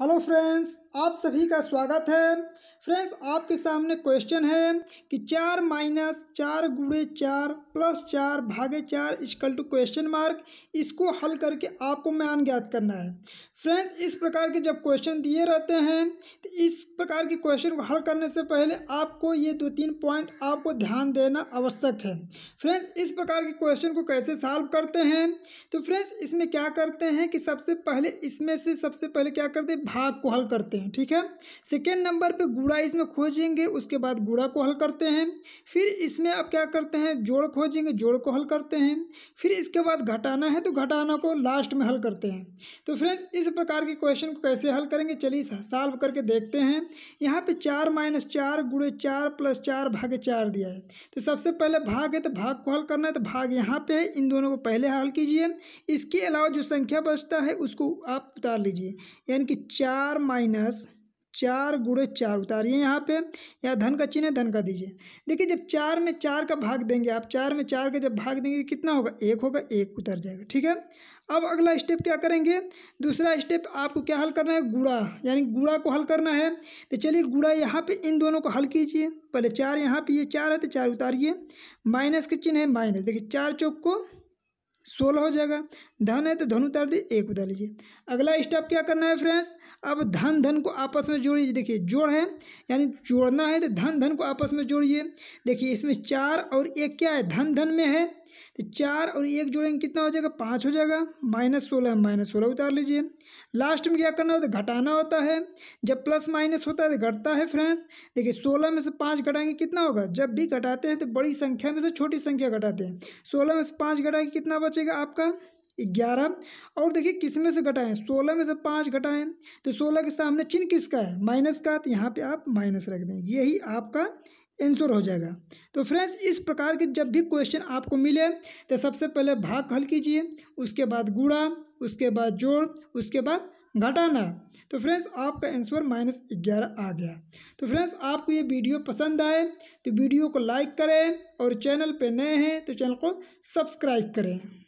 hello friends आप सभी का स्वागत है फ्रेंड्स आपके सामने क्वेश्चन है कि चार माइनस चार गुड़े चार प्लस चार भागे चार इजकल टू क्वेश्चन मार्क इसको हल करके आपको मान ज्ञात करना है फ्रेंड्स इस प्रकार के जब क्वेश्चन दिए रहते हैं तो इस प्रकार के क्वेश्चन को हल करने से पहले आपको ये दो तीन पॉइंट आपको ध्यान देना आवश्यक है फ्रेंड्स इस प्रकार के क्वेश्चन को कैसे सॉल्व करते हैं तो फ्रेंड्स इसमें क्या करते हैं कि सबसे पहले इसमें से सबसे पहले क्या करते हैं भाग को हल करते हैं ठीक है सेकेंड नंबर पे गुड़ा इसमें खोजेंगे उसके बाद गुड़ा को हल करते हैं फिर इसमें अब क्या करते हैं जोड़ खोजेंगे जोड़ को हल करते हैं फिर इसके बाद घटाना है तो घटाना को लास्ट में हल करते हैं तो फ्रेंड्स इस प्रकार के क्वेश्चन को कैसे हल करेंगे चलिए सॉल्व करके देखते हैं यहाँ पर चार माइनस चार गुड़े चार प्लस चार भागे चार दिया है तो सबसे पहले भाग है तो भाग को हल करना है तो भाग यहाँ पर है इन दोनों को पहले हल कीजिए इसके अलावा जो संख्या बचता है उसको आप उतार लीजिए यानी कि चार माइनस चार गुड़े चार उतारिए यहाँ पे या धन का चिन्ह धन का दीजिए देखिए जब चार में चार का भाग देंगे आप चार में चार का जब भाग देंगे कितना होगा एक होगा एक उतर जाएगा ठीक है अब अगला स्टेप क्या करेंगे दूसरा स्टेप आपको क्या हल करना है गुड़ा यानी गुड़ा को हल करना है तो चलिए गुड़ा यहाँ पे इन दोनों को हल कीजिए पहले चार यहाँ पे ये चार है तो चार उतारिए माइनस के चिन्ह है माइनस देखिए चार चौक को सोलह हो जाएगा धन है तो धन उतार दिए एक उतार लीजिए अगला स्टेप क्या करना है फ्रेंड्स अब धन धन को आपस में जोड़िए देखिए जोड़ है यानी जोड़ना है तो धन धन को आपस में जोड़िए देखिए इसमें चार और एक क्या है धन धन में है तो चार और एक जोड़ेंगे कितना हो जाएगा पाँच हो जाएगा माइनस सोलह माइनस सोलह उतार लीजिए लास्ट में क्या करना होता है घटाना होता है जब प्लस माइनस होता है तो घटता है फ्रेंड्स देखिए सोलह में से पाँच घटाएंगे कितना होगा जब भी घटाते हैं तो बड़ी संख्या में से छोटी संख्या घटाते हैं सोलह में से पाँच घटाएंगे कितना बचेगा आपका ग्यारह और देखिए किस में से घटाएं सोलह में से पाँच घटाएं तो सोलह के सामने चिन्ह किसका है माइनस का तो यहाँ पे आप माइनस रख दें यही आपका आंसर हो जाएगा तो फ्रेंड्स इस प्रकार के जब भी क्वेश्चन आपको मिले तो सबसे पहले भाग हल कीजिए उसके बाद गुड़ा उसके बाद जोड़ उसके बाद घटाना तो फ्रेंड्स आपका आंसर माइनस ग्यारह आ गया तो फ्रेंड्स आपको ये वीडियो पसंद आए तो वीडियो को लाइक करें और चैनल पर नए हैं तो चैनल को सब्सक्राइब करें